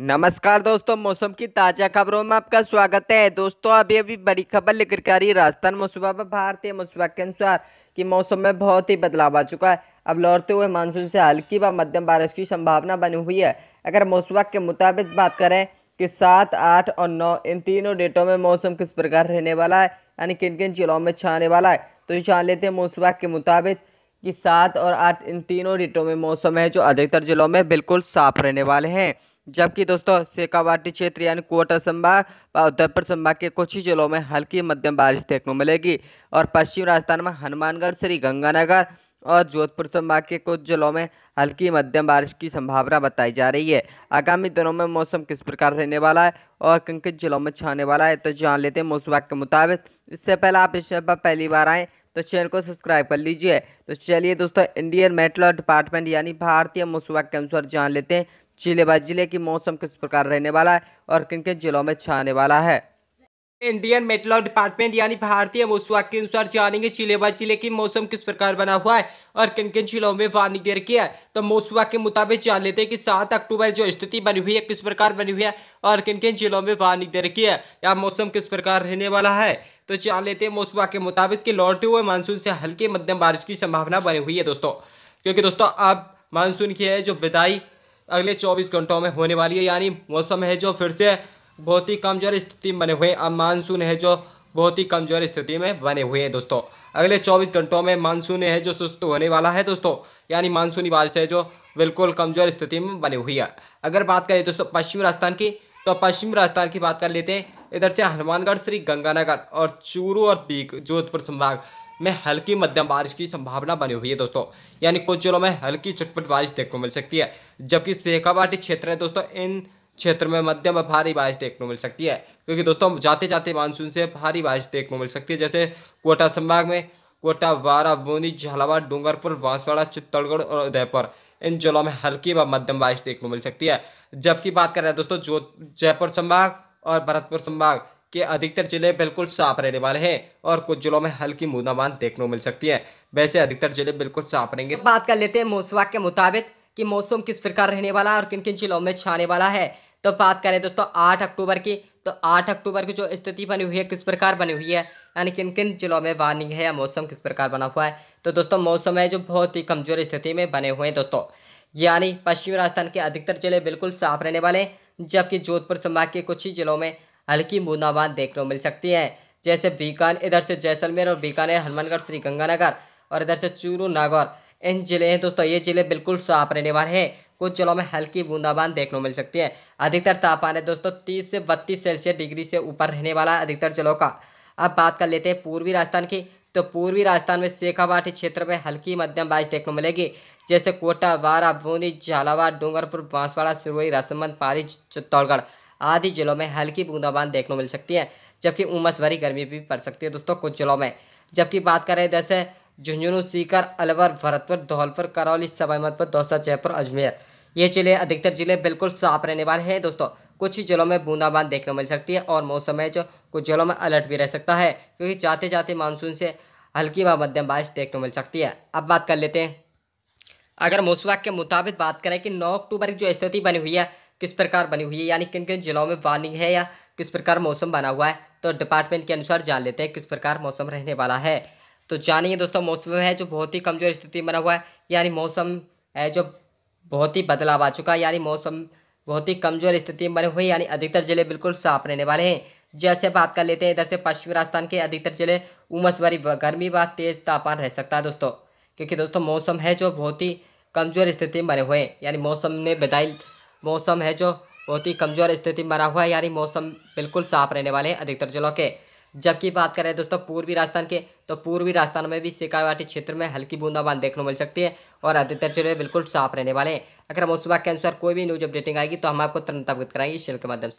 नमस्कार दोस्तों मौसम की ताज़ा खबरों में आपका स्वागत है दोस्तों अभी अभी बड़ी खबर लेकर के आ रही राजस्थान मसूबा व भारतीय मसूबा के अनुसार कि मौसम में बहुत ही बदलाव आ चुका है अब लौटते हुए मानसून से हल्की व मध्यम बारिश की संभावना बनी हुई है अगर मौसम के मुताबिक बात करें कि सात आठ और नौ इन तीनों डेटों में मौसम किस प्रकार रहने वाला है यानी किन किन जिलों में छाने वाला है तो ये जान लेते हैं मौसम के मुताबिक कि सात और आठ इन तीनों डेटों में मौसम है जो अधिकतर जिलों में बिल्कुल साफ रहने वाले हैं जबकि दोस्तों सेकावाटी क्षेत्र यानी कोटा संभाग व उदयपुर संभाग के कुछ ही जिलों में हल्की मध्यम बारिश देखने को मिलेगी और पश्चिम राजस्थान में हनुमानगढ़ श्री गंगानगर और जोधपुर संभाग के कुछ जिलों में हल्की मध्यम बारिश की संभावना बताई जा रही है आगामी दिनों में मौसम किस प्रकार रहने वाला है और किन किन जिलों में छाने वाला है तो जान लेते हैं मौसम के मुताबिक इससे पहले आप इस पर पहली बार आएँ तो चैनल को सब्सक्राइब कर लीजिए तो चलिए दोस्तों इंडियन मेट्रो डिपार्टमेंट यानी भारतीय मौसम के अनुसार जान लेते हैं जिले बाय जिले की मौसम किस प्रकार रहने वाला है और किन किन जिलों में छाने वाला है इंडियन मेटलॉ डिपार्टमेंट यानी भारतीय मौसम के अनुसार जानेंगे जिले बाय जिले की मौसम किस प्रकार बना हुआ है और किन किन जिलों में वार्निंग दे रखी है तो मौसम के मुताबिक जान लेते हैं कि सात अक्टूबर जो स्थिति बनी हुई है किस प्रकार बनी हुई है और किन किन जिलों में वार्निंग दे रखी है या मौसम किस प्रकार रहने वाला है तो जान लेते हैं मौसम के मुताबिक कि लौटते हुए मानसून से हल्की मध्यम बारिश की संभावना बनी हुई है दोस्तों क्योंकि दोस्तों अब मानसून की है जो विदाई अगले 24 घंटों में होने वाली है यानी मौसम है जो फिर से बहुत ही कमज़ोर स्थिति में बने हुए हैं अब मानसून है जो बहुत ही कमज़ोर स्थिति में बने हुए हैं दोस्तों अगले 24 घंटों में मानसून है जो सुस्त होने वाला है दोस्तों यानी मानसूनी बारिश है जो बिल्कुल कमज़ोर स्थिति में बनी हुई है अगर बात करें दोस्तों पश्चिम राजस्थान की तो पश्चिम राजस्थान की बात कर लेते हैं इधर से हनुमानगढ़ श्री गंगानगर और चूरू और पीक जोधपुर संभाग में हल्की मध्यम बारिश की संभावना बनी हुई है दोस्तों यानी कुछ जिलों में हल्की चटपट बारिश देखने को मिल सकती है जबकि सेकावाटी क्षेत्र है दोस्तों इन क्षेत्र में मध्यम व भारी बारिश देखने को मिल सकती है क्योंकि दोस्तों जाते जाते मानसून से भारी बारिश देखने को मिल सकती है जैसे कोटा संभाग में कोटा वारा बूंदी झालावाड़ डूंगरपुर बांसवाड़ा चित्तौड़गढ़ और उदयपुर इन जिलों में हल्की व मध्यम बारिश देखने को मिल सकती है जबकि बात करें दोस्तों जो जयपुर संभाग और भरतपुर संभाग के अधिकतर जिले बिल्कुल साफ रहने वाले हैं और कुछ जिलों में हल्की बूंदाबांद देखने को मिल सकती है वैसे अधिकतर जिले बिल्कुल साफ रहेंगे बात कर लेते हैं मौसवाक के मुताबिक कि मौसम किस प्रकार रहने वाला है और किन किन जिलों में छाने वाला है तो बात करें दोस्तों आठ अक्टूबर की तो आठ अक्टूबर की जो स्थिति बनी हुई है किस प्रकार बनी हुई है यानी किन किन जिलों में वार्निंग है या मौसम किस प्रकार बना हुआ है तो दोस्तों मौसम है जो बहुत ही कमजोर स्थिति में बने हुए हैं दोस्तों यानी पश्चिमी राजस्थान के अधिकतर जिले बिल्कुल साफ रहने वाले हैं जबकि जोधपुर संभाग के कुछ ही जिलों में हल्की बूंदाबांद देखने को मिल सकती है जैसे बीकान इधर से जैसलमेर और बीकानेर हनुमानगढ़ श्रीगंगानगर और इधर से चूरू नागौर इन जिले हैं दोस्तों ये जिले बिल्कुल साफ रहने वाले हैं कुछ जिलों में हल्की बूंदाबांद देखने को मिल सकती है अधिकतर तापमान है दोस्तों तीस से बत्तीस सेल्सियस डिग्री से ऊपर रहने वाला है अधिकतर जिलों का अब बात कर लेते हैं पूर्वी राजस्थान की तो पूर्वी राजस्थान में शेखावाटी क्षेत्र में हल्की मध्यम बारिश देखने को मिलेगी जैसे कोटा वारा बूंदी झालावाड़ डूंगरपुर बांसवाड़ा सिरोई राजसमंद पाली चित्तौड़गढ़ आदि जिलों में हल्की बूंदाबांद देखने को मिल सकती है जबकि उमस भरी गर्मी भी पड़ सकती है दोस्तों कुछ जिलों में जबकि बात करें जैसे झुंझुनू सीकर अलवर भरतपुर धौलपुर करौली सवाई दौसा जयपुर अजमेर ये जिले अधिकतर जिले बिल्कुल साफ रहने वाले हैं दोस्तों कुछ ही जिलों में बूंदाबांद देखने मिल सकती है और मौसम में जो कुछ जिलों में अलर्ट भी रह सकता है क्योंकि जाते जाते मानसून से हल्की व मध्यम बारिश देखने मिल सकती है अब बात कर लेते हैं अगर मौसम के मुताबिक बात करें कि 9 अक्टूबर की जो स्थिति बनी हुई है किस प्रकार बनी हुई है यानी किन किन जिलों में वार्निंग है या किस प्रकार मौसम बना हुआ है तो डिपार्टमेंट के अनुसार जान लेते हैं किस प्रकार मौसम रहने वाला है तो जानिए दोस्तों मौसम है जो बहुत ही कमज़ोर स्थिति बना हुआ है यानी मौसम है जो बहुत ही बदलाव आ चुका है यानी मौसम बहुत ही कमज़ोर स्थिति में बने हुए यानी अधिकतर ज़िले बिल्कुल साफ रहने वाले हैं जैसे बात कर लेते हैं इधर से पश्चिमी राजस्थान के अधिकतर ज़िले उमस भरी गर्मी व तेज़ तापमान रह सकता है दोस्तों क्योंकि दोस्तों मौसम है जो बहुत ही कमज़ोर स्थिति में बने हुए हैं यानी मौसम ने विदाई मौसम है जो बहुत ही कमज़ोर स्थिति में बना हुआ है यानी मौसम बिल्कुल साफ रहने वाले हैं अधिकतर जिलों के जबकि बात करें दोस्तों पूर्वी राजस्थान के तो पूर्वी राजस्थान में भी सिकावाटी क्षेत्र में हल्की बूंदाबांद देखने को मिल सकती है और अधिकतर जिले बिल्कुल साफ रहने वाले हैं अगर मौसम के अनुसार कोई भी न्यूज अपडेटिंग आएगी तो हम आपको तुरंत अवगत कराएंगे इस चैनल के माध्यम से